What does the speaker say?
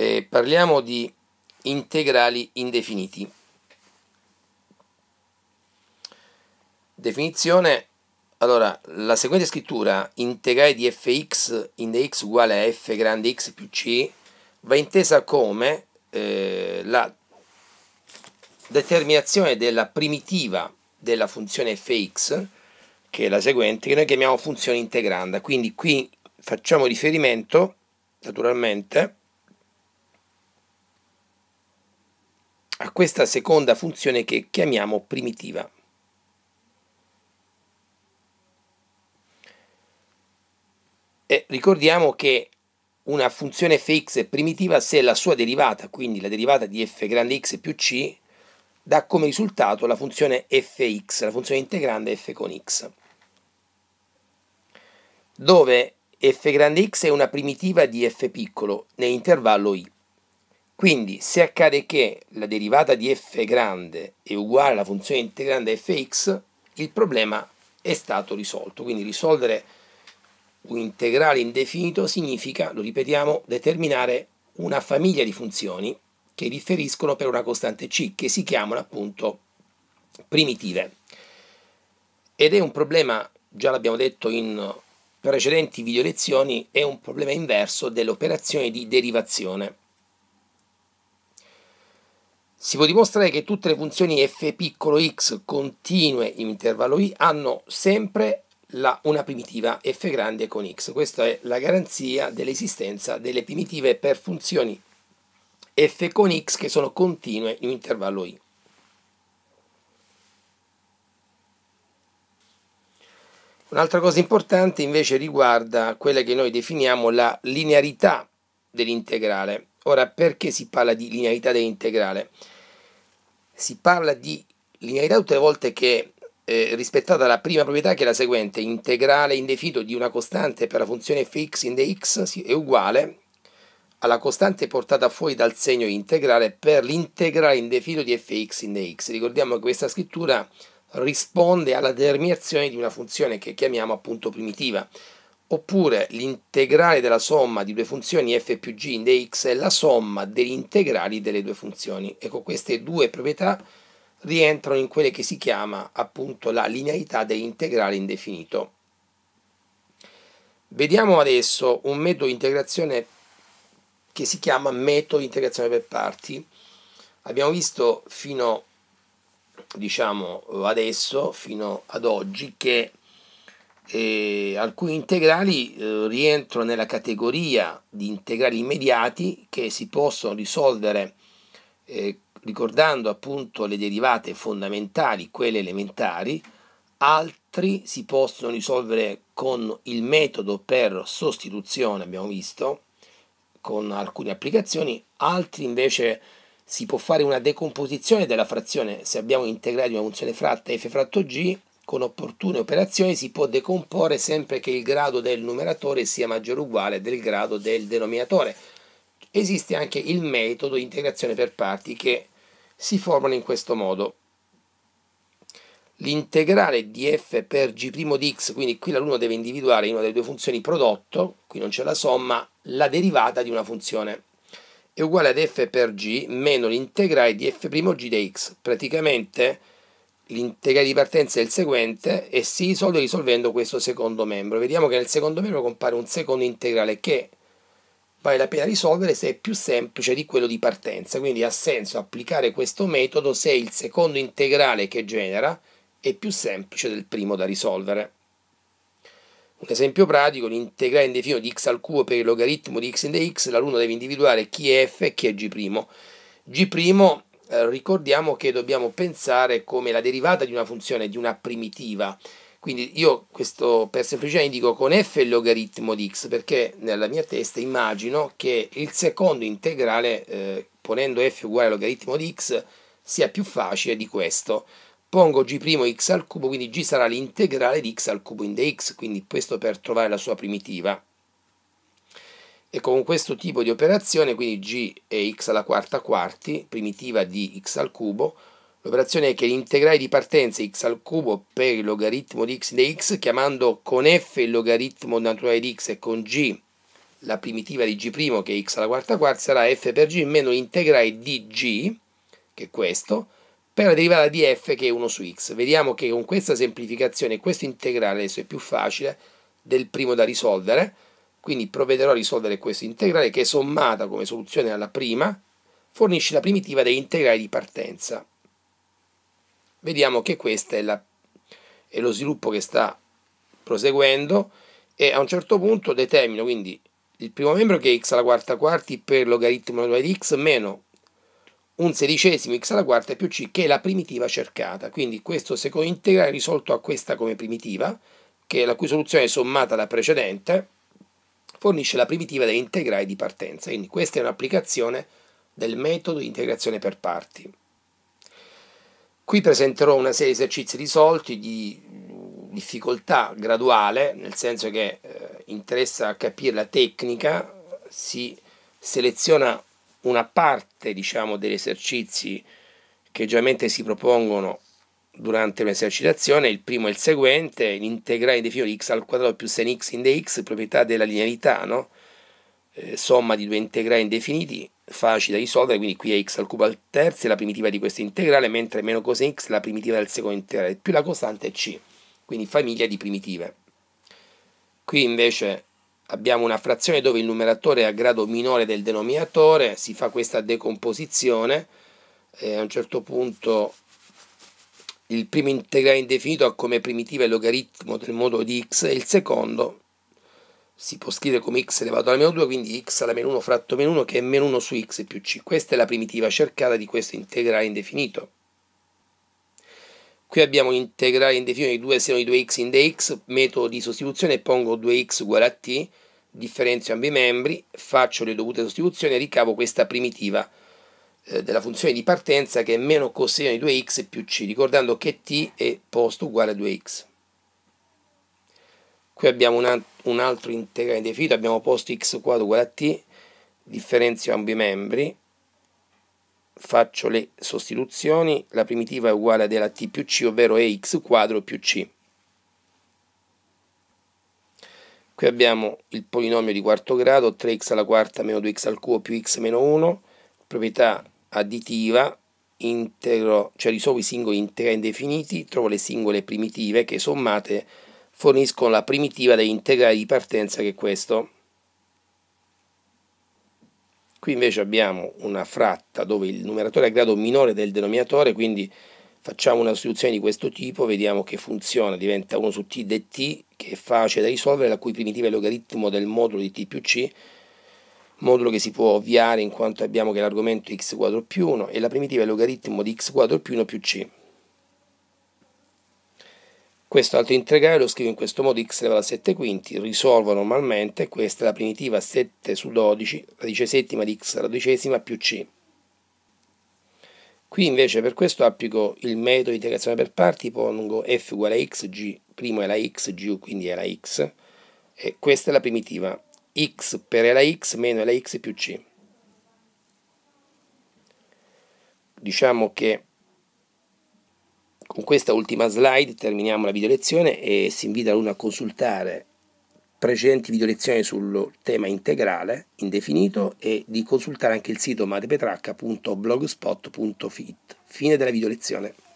eh, parliamo di integrali indefiniti. Definizione, allora, la seguente scrittura, integrale di fx in dx uguale a f grande x più c, va intesa come eh, la determinazione della primitiva della funzione fx, che è la seguente, che noi chiamiamo funzione integranda. Quindi qui facciamo riferimento, naturalmente, questa seconda funzione che chiamiamo primitiva. E ricordiamo che una funzione fx è primitiva se la sua derivata, quindi la derivata di f grande x più c, dà come risultato la funzione fx, la funzione integrante f con x, dove f grande x è una primitiva di f piccolo nell'intervallo y. Quindi se accade che la derivata di f grande è uguale alla funzione integrante fx, il problema è stato risolto. Quindi risolvere un integrale indefinito significa, lo ripetiamo, determinare una famiglia di funzioni che differiscono per una costante c, che si chiamano appunto primitive. Ed è un problema, già l'abbiamo detto in precedenti video lezioni, è un problema inverso dell'operazione di derivazione si può dimostrare che tutte le funzioni f piccolo x continue in intervallo i hanno sempre la, una primitiva f grande con x. Questa è la garanzia dell'esistenza delle primitive per funzioni f con x che sono continue in intervallo i. Un'altra cosa importante invece riguarda quella che noi definiamo la linearità dell'integrale Ora, perché si parla di linearità dell'integrale? Si parla di linearità tutte le volte che eh, rispettata la prima proprietà che è la seguente, integrale indefinito di una costante per la funzione fx in dx è uguale alla costante portata fuori dal segno integrale per l'integrale indefinito di fx in dx. Ricordiamo che questa scrittura risponde alla determinazione di una funzione che chiamiamo appunto primitiva oppure l'integrale della somma di due funzioni f più g in dx è la somma degli integrali delle due funzioni. Ecco, queste due proprietà rientrano in quelle che si chiama appunto la linearità dell'integrale indefinito. Vediamo adesso un metodo di integrazione che si chiama metodo di integrazione per parti. Abbiamo visto fino diciamo adesso, fino ad oggi, che eh, alcuni integrali eh, rientrano nella categoria di integrali immediati che si possono risolvere eh, ricordando appunto le derivate fondamentali, quelle elementari, altri si possono risolvere con il metodo per sostituzione, abbiamo visto, con alcune applicazioni, altri invece si può fare una decomposizione della frazione, se abbiamo integrato una funzione fratta f fratto g, con opportune operazioni si può decomporre sempre che il grado del numeratore sia maggiore o uguale del grado del denominatore. Esiste anche il metodo di integrazione per parti che si formano in questo modo. L'integrale di f per g' di x, quindi qui l'alunno deve individuare in una delle due funzioni prodotto, qui non c'è la somma, la derivata di una funzione è uguale ad f per g meno l'integrale di f' g di x. Praticamente l'integrale di partenza è il seguente e si risolve risolvendo questo secondo membro. Vediamo che nel secondo membro compare un secondo integrale che vale la pena risolvere se è più semplice di quello di partenza. Quindi ha senso applicare questo metodo se il secondo integrale che genera è più semplice del primo da risolvere. Un esempio pratico, l'integrale indefinito di x al cubo per il logaritmo di x in dx, l'alunno deve individuare chi è f e chi è g'. g' Eh, ricordiamo che dobbiamo pensare come la derivata di una funzione, di una primitiva. Quindi io questo per semplicità indico con f il logaritmo di x perché nella mia testa immagino che il secondo integrale eh, ponendo f uguale al logaritmo di x sia più facile di questo. Pongo g'x al cubo, quindi g sarà l'integrale di x al cubo in dx, quindi questo per trovare la sua primitiva. E con questo tipo di operazione, quindi g e x alla quarta quarti, primitiva di x al cubo, l'operazione è che l'integrale di partenza x al cubo per il logaritmo di x di x, chiamando con f il logaritmo naturale di x e con g la primitiva di g' che è x alla quarta quarti, sarà f per g meno l'integrale di g, che è questo, per la derivata di f che è 1 su x. Vediamo che con questa semplificazione questo integrale adesso è più facile del primo da risolvere, quindi provvederò a risolvere questa integrale che sommata come soluzione alla prima fornisce la primitiva integrali di partenza. Vediamo che questo è, è lo sviluppo che sta proseguendo e a un certo punto determino quindi il primo membro che è x alla quarta quarti per logaritmo di x meno un sedicesimo x alla quarta più c che è la primitiva cercata. Quindi questo secondo integrale è risolto a questa come primitiva, che è la cui soluzione è sommata alla precedente, fornisce la primitiva da integrare di partenza, quindi questa è un'applicazione del metodo di integrazione per parti. Qui presenterò una serie di esercizi risolti di difficoltà graduale, nel senso che eh, interessa capire la tecnica, si seleziona una parte diciamo, degli esercizi che generalmente si propongono durante un'esercitazione, il primo è il seguente, l'integrale di fiori x al quadrato più sen x in dx, proprietà della linearità, no? eh, somma di due integrali indefiniti, facile da risolvere, quindi qui è x al cubo al terzo è la primitiva di questo integrale, mentre meno coseno x è la primitiva del secondo integrale, più la costante è c, quindi famiglia di primitive. Qui invece abbiamo una frazione dove il numeratore è a grado minore del denominatore, si fa questa decomposizione, e a un certo punto il primo integrale indefinito ha come primitiva il logaritmo del modulo di x e il secondo si può scrivere come x elevato alla meno 2, quindi x alla meno 1 fratto meno 1 che è meno 1 su x più c. Questa è la primitiva cercata di questo integrale indefinito. Qui abbiamo l'integrale indefinito di 2 seno di 2x in dx, metodo di sostituzione, pongo 2x uguale a t, differenzio ambi i membri, faccio le dovute sostituzioni e ricavo questa primitiva eh, della funzione di partenza che è meno coseno di 2x più c, ricordando che t è posto uguale a 2x. Qui abbiamo un, un altro integrale definito, abbiamo posto x quadro uguale a t, differenzio ambi i membri, faccio le sostituzioni, la primitiva è uguale a della t più c, ovvero è x quadro più c. Qui abbiamo il polinomio di quarto grado, 3x alla quarta meno 2x al cubo più x meno 1, proprietà additiva, integro, cioè risolvo i singoli interi indefiniti, trovo le singole primitive che sommate forniscono la primitiva dell'integrale di partenza che è questo. Qui invece abbiamo una fratta dove il numeratore è a grado minore del denominatore, quindi facciamo una soluzione di questo tipo, vediamo che funziona, diventa 1 su t dt, che è facile da risolvere, la cui primitiva è il logaritmo del modulo di t più c, modulo che si può ovviare in quanto abbiamo che l'argomento x quadro più 1 e la primitiva è il logaritmo di x quadro più 1 più c. Questo altro integrale lo scrivo in questo modo x elevato a 7 quinti, risolvo normalmente, questa è la primitiva 7 su 12, radice settima di x alla dodicesima più c. Qui invece per questo applico il metodo di integrazione per parti, pongo f uguale a x, g' è la x, g quindi è la x, e questa è la primitiva x per la x meno la x più c. Diciamo che con questa ultima slide terminiamo la video lezione e si invita l'alunno a consultare precedenti video lezioni sul tema integrale indefinito e di consultare anche il sito matepetracca.blogspot.fit. Fine della video lezione.